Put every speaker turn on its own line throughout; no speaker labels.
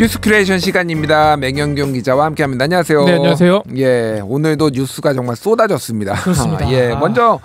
뉴스 큐레이션 시간입니다. 맹영경 기자와 함께합니다. 안녕하세요. 네, 안녕하세요. 예, 오늘도 뉴스가 정말 쏟아졌습니다. 그렇습니다. 아, 예, 아. 먼저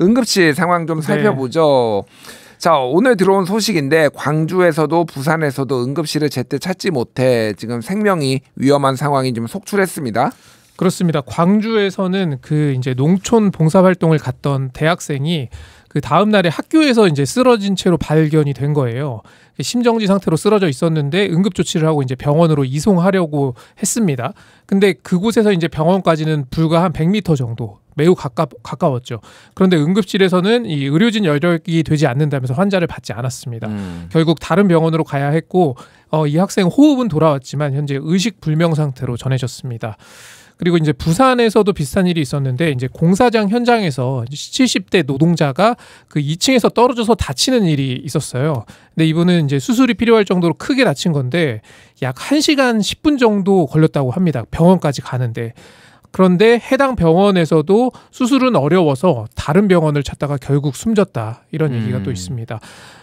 응급실 상황 좀 네. 살펴보죠. 네. 자 오늘 들어온 소식인데 광주에서도 부산에서도 응급실을
제때 찾지 못해 지금 생명이 위험한 상황이 좀 속출했습니다. 그렇습니다. 광주에서는 그 이제 농촌 봉사활동을 갔던 대학생이 그 다음 날에 학교에서 이제 쓰러진 채로 발견이 된 거예요. 심정지 상태로 쓰러져 있었는데 응급 조치를 하고 이제 병원으로 이송하려고 했습니다. 근데 그곳에서 이제 병원까지는 불과 한 100m 정도 매우 가까, 가까웠죠. 그런데 응급실에서는 이 의료진 여력이 되지 않는다면서 환자를 받지 않았습니다. 음. 결국 다른 병원으로 가야 했고 어, 이 학생 호흡은 돌아왔지만 현재 의식 불명 상태로 전해졌습니다. 그리고 이제 부산에서도 비슷한 일이 있었는데 이제 공사장 현장에서 70대 노동자가 그 2층에서 떨어져서 다치는 일이 있었어요. 근데 이분은 이제 수술이 필요할 정도로 크게 다친 건데 약 1시간 10분 정도 걸렸다고 합니다. 병원까지 가는데 그런데 해당 병원에서도 수술은 어려워서 다른 병원을 찾다가 결국 숨졌다 이런 얘기가 음. 또 있습니다.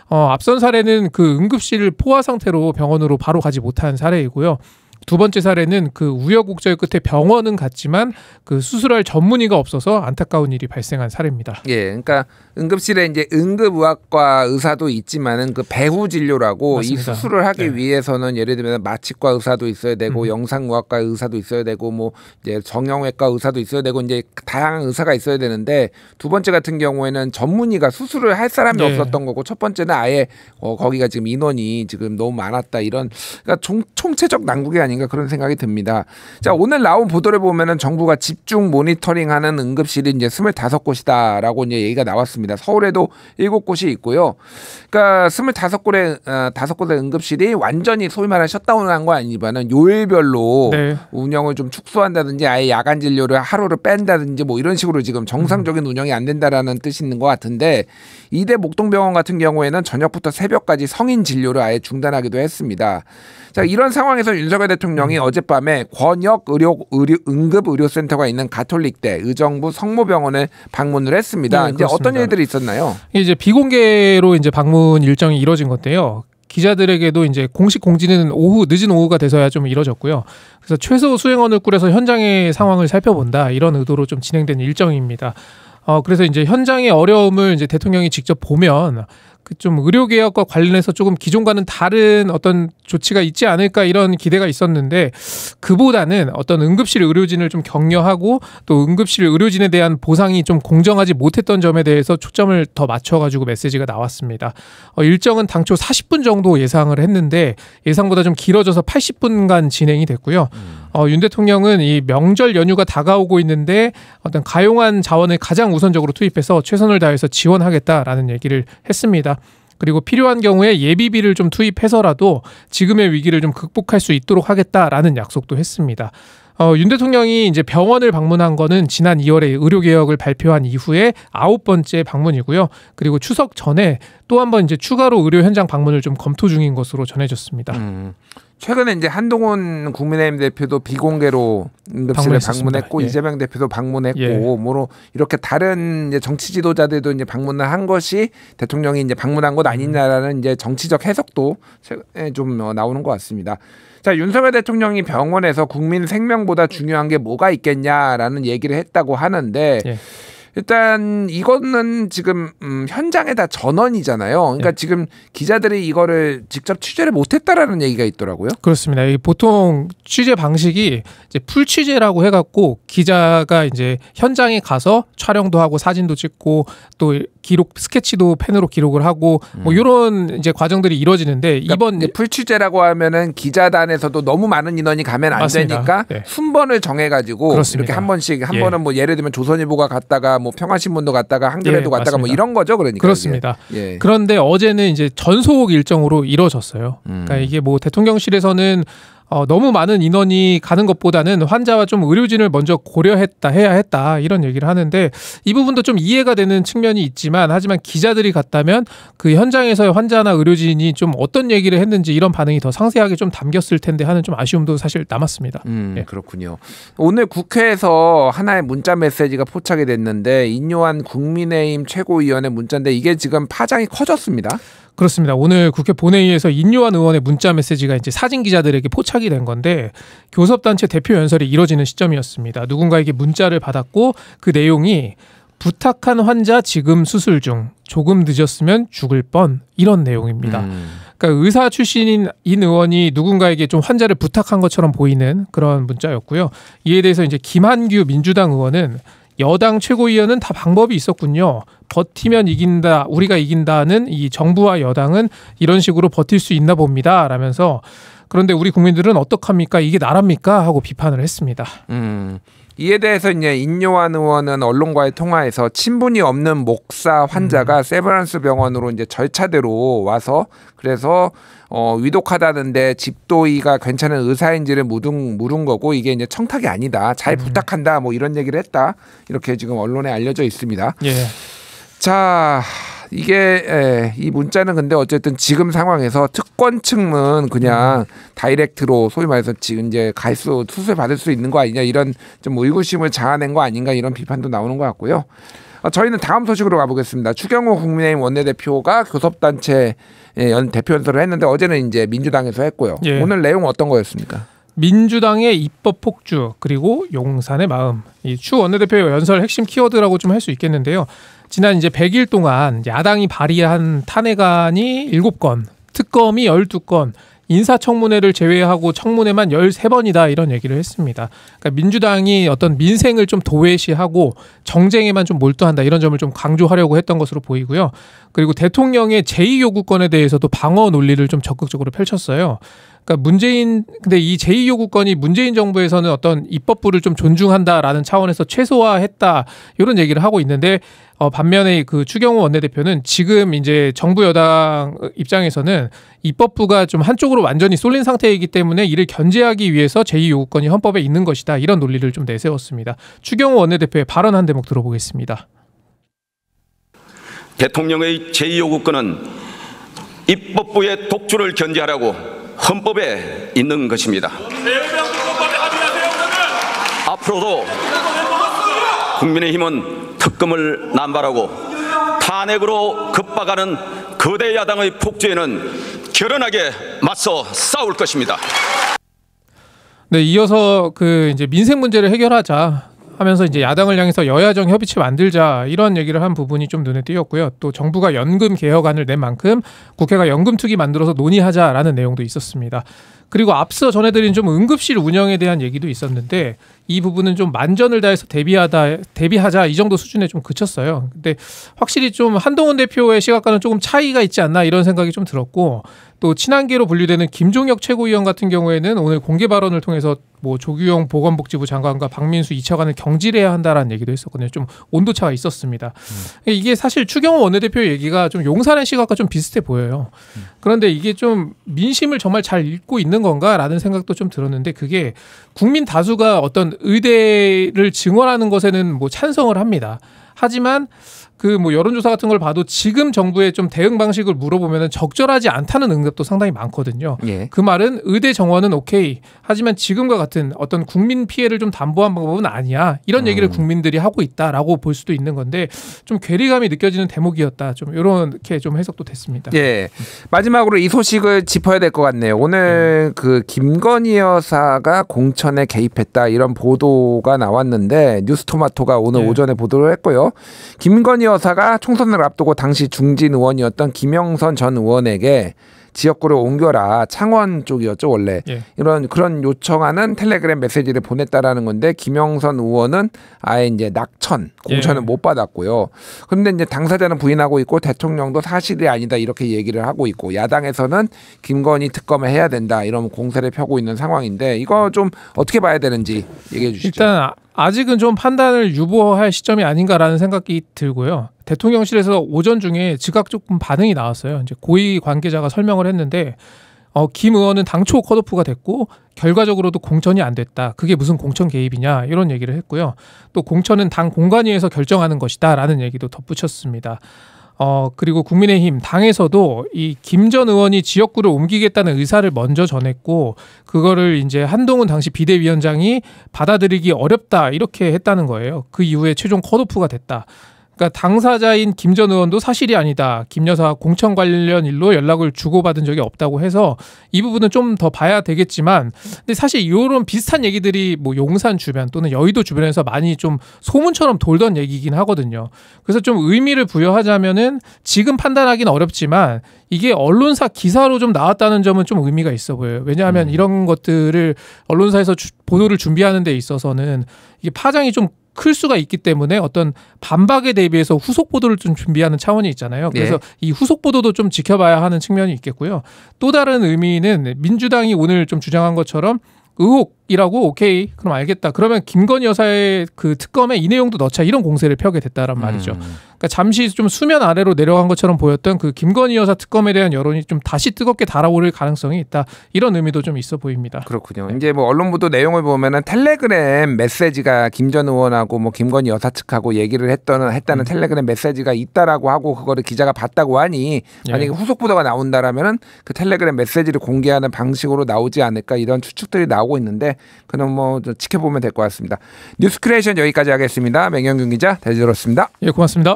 어, 앞선 사례는 그 응급실 포화 상태로 병원으로 바로 가지 못한 사례이고요. 두 번째 사례는 그 우여곡절 끝에 병원은 갔지만 그 수술할 전문의가 없어서 안타까운 일이 발생한 사례입니다.
예, 그러니까 응급실에 이제 응급의학과 의사도 있지만은 그 배후 진료라고 맞습니다. 이 수술을 하기 네. 위해서는 예를 들면 마취과 의사도 있어야 되고 음. 영상의학과 의사도 있어야 되고 뭐 이제 정형외과 의사도 있어야 되고 이제 다양한 의사가 있어야 되는데 두 번째 같은 경우에는 전문의가 수술을 할 사람이 네. 없었던 거고 첫 번째는 아예 어, 거기가 지금 인원이 지금 너무 많았다 이런 그러니까 총, 총체적 난국이 아닌가 그런 생각이 듭니다. 자, 오늘 나온 보도를 보면은 정부가 집중 모니터링하는 응급실이 이제 25곳이다라고 이제 얘기가 나왔습니다. 서울에도 7곳이 있고요. 그러니까 25곳의 어, 5곳의 응급실이 완전히 소위 말하는 셧다운한 을거 아니면은 요일별로 네. 운영을 좀 축소한다든지 아예 야간 진료를 하루를 뺀다든지 뭐 이런 식으로 지금 정상적인 음. 운영이 안 된다라는 뜻이 있는 것 같은데 이대 목동병원 같은 경우에는 저녁부터 새벽까지 성인 진료를 아예 중단하기도 했습니다. 자, 이런 상황에서 윤석열 대통령이 어젯밤에 권역 의료, 의료 응급 의료센터가 있는 가톨릭대 의정부 성모병원에 방문을 했습니다. 네, 이제 어떤 일들이 있었나요?
이제 비공개로 이제 방문 일정이 이뤄진 건데요. 기자들에게도 이제 공식 공지는 오후 늦은 오후가 돼서야 좀 이뤄졌고요. 그래서 최소 수행원을 꾸려서 현장의 상황을 살펴본다 이런 의도로 좀 진행된 일정입니다. 어 그래서 이제 현장의 어려움을 이제 대통령이 직접 보면 그좀 의료 개혁과 관련해서 조금 기존과는 다른 어떤 조치가 있지 않을까 이런 기대가 있었는데 그보다는 어떤 응급실 의료진을 좀 격려하고 또 응급실 의료진에 대한 보상이 좀 공정하지 못했던 점에 대해서 초점을 더 맞춰가지고 메시지가 나왔습니다. 어, 일정은 당초 40분 정도 예상을 했는데 예상보다 좀 길어져서 80분간 진행이 됐고요. 음. 어, 윤 대통령은 이 명절 연휴가 다가오고 있는데 어떤 가용한 자원을 가장 우선적으로 투입해서 최선을 다해서 지원하겠다라는 얘기를 했습니다. 그리고 필요한 경우에 예비비를 좀 투입해서라도 지금의 위기를 좀 극복할 수 있도록 하겠다라는 약속도 했습니다. 어, 윤 대통령이 이제 병원을 방문한 거는 지난 2월에 의료개혁을 발표한 이후에 아홉 번째 방문이고요. 그리고 추석 전에 또 한번 이제 추가로 의료 현장 방문을 좀 검토 중인 것으로 전해졌습니다. 음,
최근에 이제 한동훈 국민의힘 대표도 비공개로 응급실을 방문했고 예. 이재명 대표도 방문했고 예. 뭐로 이렇게 다른 이제 정치 지도자들도 이제 방문을 한 것이 대통령이 이제 방문한 것 아니냐라는 이제 정치적 해석도 좀 어, 나오는 것 같습니다. 자 윤석열 대통령이 병원에서 국민 생명보다 중요한 게 뭐가 있겠냐라는 얘기를 했다고 하는데. 예. 일단 이거는 지금 음, 현장에다 전원이잖아요. 그러니까 네. 지금 기자들이 이거를 직접 취재를 못했다라는 얘기가
있더라고요. 그렇습니다. 보통 취재 방식이 이제 풀 취재라고 해갖고 기자가 이제 현장에 가서 촬영도 하고 사진도 찍고 또 기록 스케치도 펜으로 기록을 하고 뭐 이런 음. 이제 과정들이 이루어지는데 그러니까 이번 풀취재라고 하면은
기자단에서도 너무 많은 인원이 가면 안 맞습니다. 되니까 네. 순번을 정해가지고 그렇습니다. 이렇게 한 번씩 한 예. 번은 뭐 예를 들면 조선일보가 갔다가 뭐 평화신문도 갔다가 한겨레도 예, 갔다가 뭐 맞습니다. 뭐 이런 거죠 그러니까 그렇습니다.
예. 그런데 어제는 이제 전속 일정으로 이뤄졌어요. 음. 그러니까 이게 뭐 대통령실에서는 어, 너무 많은 인원이 가는 것보다는 환자와 좀 의료진을 먼저 고려했다 해야 했다 이런 얘기를 하는데 이 부분도 좀 이해가 되는 측면이 있지만 하지만 기자들이 갔다면 그 현장에서 의 환자나 의료진이 좀 어떤 얘기를 했는지 이런 반응이 더 상세하게 좀 담겼을 텐데 하는 좀 아쉬움도 사실 남았습니다. 음, 예.
그렇군요. 오늘 국회에서 하나의 문자 메시지가 포착이 됐는데 인요한 국민의힘 최고위원의 문자인데 이게 지금 파장이 커졌습니다.
그렇습니다. 오늘 국회 본회의에서 인요한 의원의 문자 메시지가 이제 사진 기자들에게 포착이 된 건데 교섭단체 대표 연설이 이뤄지는 시점이었습니다. 누군가에게 문자를 받았고 그 내용이 부탁한 환자 지금 수술 중 조금 늦었으면 죽을 뻔 이런 내용입니다. 음. 그러니까 의사 출신인 인 의원이 누군가에게 좀 환자를 부탁한 것처럼 보이는 그런 문자였고요. 이에 대해서 이제 김한규 민주당 의원은 여당 최고위원은 다 방법이 있었군요. 버티면 이긴다, 우리가 이긴다는 이 정부와 여당은 이런 식으로 버틸 수 있나 봅니다. 라면서 그런데 우리 국민들은 어떡합니까? 이게 나랍니까 하고 비판을 했습니다.
음. 이에 대해서 이제 인요한 의원은 언론과의 통화에서 친분이 없는 목사 환자가 음. 세브란스 병원으로 이제 절차대로 와서 그래서 어 위독하다는데 집도의가 괜찮은 의사인지를 물은, 물은 거고 이게 이제 청탁이 아니다. 잘 음. 부탁한다. 뭐 이런 얘기를 했다. 이렇게 지금 언론에 알려져 있습니다. 예. 자, 이게 예, 이 문자는 근데 어쨌든 지금 상황에서 특권층은 그냥 음. 다이렉트로 소위 말해서 지금 이제 갈수 수수 받을 수 있는 거 아니냐 이런 좀 의구심을 자아낸 거 아닌가 이런 비판도 나오는 것 같고요. 어, 저희는 다음 소식으로 가보겠습니다. 추경호 국민의힘 원내대표가 교섭단체 예, 연 대표 연설을 했는데 어제는 이제 민주당에서 했고요. 예.
오늘 내용 어떤 거였습니까? 민주당의 입법 폭주 그리고 용산의 마음 이 추 원내대표 연설 핵심 키워드라고 좀 할 수 있겠는데요. 지난 이제 100일 동안 야당이 발의한 탄핵안이 7건, 특검이 12건, 인사청문회를 제외하고 청문회만 13번이다 이런 얘기를 했습니다. 그러니까 민주당이 어떤 민생을 좀 도외시하고 정쟁에만 좀 몰두한다 이런 점을 좀 강조하려고 했던 것으로 보이고요. 그리고 대통령의 제2요구권에 대해서도 방어 논리를 좀 적극적으로 펼쳤어요. 그러니까 문재인 근데 이 제2요구권이 문재인 정부에서는 어떤 입법부를 좀 존중한다라는 차원에서 최소화했다 이런 얘기를 하고 있는데 어, 반면에 그 추경호 원내대표는 지금 이제 정부 여당 입장에서는 입법부가 좀 한쪽으로 완전히 쏠린 상태이기 때문에 이를 견제하기 위해서 제2요구권이 헌법에 있는 것이다. 이런 논리를 좀 내세웠습니다. 추경호 원내대표의 발언 한 대목 들어보겠습니다.
대통령의 제2요구권은 입법부의 독주를 견제하라고 헌법에 있는 것입니다. 앞으로도 국민의힘은 특검을 남발하고 탄핵으로 급박하는 거대 야당의 폭주에는 결연하게 맞서 싸울 것입니다.
네, 이어서 그 이제 민생 문제를 해결하자 하면서 이제 야당을 향해서 여야정 협의체 만들자 이런 얘기를 한 부분이 좀 눈에 띄었고요. 또 정부가 연금 개혁안을 낸 만큼 국회가 연금 특위 만들어서 논의하자라는 내용도 있었습니다. 그리고 앞서 전해드린 좀 응급실 운영에 대한 얘기도 있었는데 이 부분은 좀 만전을 다해서 대비하다 대비하자 이 정도 수준에 좀 그쳤어요. 근데 확실히 좀 한동훈 대표의 시각과는 조금 차이가 있지 않나 이런 생각이 좀 들었고 또 친한계로 분류되는 김종혁 최고위원 같은 경우에는 오늘 공개 발언을 통해서 뭐조규영 보건복지부 장관과 박민수 2차관을 경질해야 한다라는 얘기도 했었거든요. 좀 온도차가 있었습니다. 음. 이게 사실 추경호 원내대표 얘기가 좀 용산의 시각과 좀 비슷해 보여요. 음. 그런데 이게 좀 민심을 정말 잘 읽고 있는 건가라는 생각도 좀 들었는데 그게 국민 다수가 어떤 의대를 증언하는 것에는 뭐 찬성을 합니다. 하지만 그 뭐 여론조사 같은 걸 봐도 지금 정부의 좀 대응 방식을 물어보면 적절하지 않다는 응답도 상당히 많거든요. 예. 그 말은 의대 정원은 오케이. 하지만 지금과 같은 어떤 국민 피해를 좀 담보한 방법은 아니야. 이런 음. 얘기를 음. 국민들이 하고 있다라고 볼 수도 있는 건데 좀 괴리감이 느껴지는 대목이었다. 좀 이렇게 좀 해석도 됐습니다.
예. 마지막 마지막으로 이 소식을 짚어야 될 것 같네요. 오늘 음. 그 김건희 여사가 공천에 개입했다 이런 보도가 나왔는데 뉴스토마토가 오늘 네. 오전에 보도를 했고요. 김건희 여사가 총선을 앞두고 당시 중진 의원이었던 김영선 전 의원에게 지역구를 옮겨라 창원 쪽이었죠 원래 예. 이런 그런 요청하는 텔레그램 메시지를 보냈다라는 건데 김영선 의원은 아예 이제 낙천 공천을 예. 못 받았고요. 그런데 이제 당사자는 부인하고 있고 대통령도 사실이 아니다 이렇게 얘기를 하고 있고 야당에서는 김건희 특검을 해야 된다 이런
공세를 펴고 있는 상황인데 이거 좀 어떻게 봐야 되는지 얘기해 주시죠. 일단 아직은 좀 판단을 유보할 시점이 아닌가라는 생각이 들고요. 대통령실에서 오전 중에 즉각적 반응이 나왔어요. 이제 고위 관계자가 설명을 했는데 어, 김 의원은 당초 컷오프가 됐고 결과적으로도 공천이 안 됐다. 그게 무슨 공천 개입이냐 이런 얘기를 했고요. 또 공천은 당 공관위에서 결정하는 것이다라는 얘기도 덧붙였습니다. 어, 그리고 국민의힘 당에서도 이 김 전 의원이 지역구를 옮기겠다는 의사를 먼저 전했고 그거를 이제 한동훈 당시 비대위원장이 받아들이기 어렵다 이렇게 했다는 거예요. 그 이후에 최종 컷오프가 됐다. 그러니까 당사자인 김 전 의원도 사실이 아니다. 김 여사 공천 관련 일로 연락을 주고받은 적이 없다고 해서 이 부분은 좀 더 봐야 되겠지만 근데 사실 이런 비슷한 얘기들이 뭐 용산 주변 또는 여의도 주변에서 많이 좀 소문처럼 돌던 얘기긴 이 하거든요. 그래서 좀 의미를 부여하자면은 지금 판단하기는 어렵지만 이게 언론사 기사로 좀 나왔다는 점은 좀 의미가 있어 보여요. 왜냐하면 음. 이런 것들을 언론사에서 주, 보도를 준비하는 데 있어서는 이게 파장이 좀클 수가 있기 때문에 어떤 반박에 대비해서 후속 보도를 좀 준비하는 차원이 있잖아요. 네. 그래서 네. 이 후속 보도도 좀 지켜봐야 하는 측면이 있겠고요. 또 다른 의미는 민주당이 오늘 좀 주장한 것처럼 의혹이라고 오케이 그럼 알겠다 그러면 김건희 여사의 그 특검에 이 내용도 넣자 이런 공세를 펴게 됐다란 말이죠 음. 그러니까 잠시 좀 수면 아래로 내려간 것처럼 보였던 그 김건희 여사 특검에 대한 여론이 좀 다시 뜨겁게 달아오를 가능성이 있다. 이런 의미도 좀 있어 보입니다. 그렇군요.
네. 이제 뭐 언론 보도 내용을 보면은 텔레그램 메시지가 김전 의원하고 뭐 김건희 여사 측하고 얘기를 했던 했다는 음. 텔레그램 메시지가 있다라고 하고 그거를 기자가 봤다고 하니 예. 만약에 예. 후속 보도가 나온다라면은 그 텔레그램 메시지를 공개하는 방식으로 나오지 않을까 이런 추측들이 나오고 있는데 그럼 뭐 지켜보면 될 것 같습니다. 뉴스 크리에이션 여기까지 하겠습니다. 맹영균 기자 대지들었습니다.
예, 고맙습니다.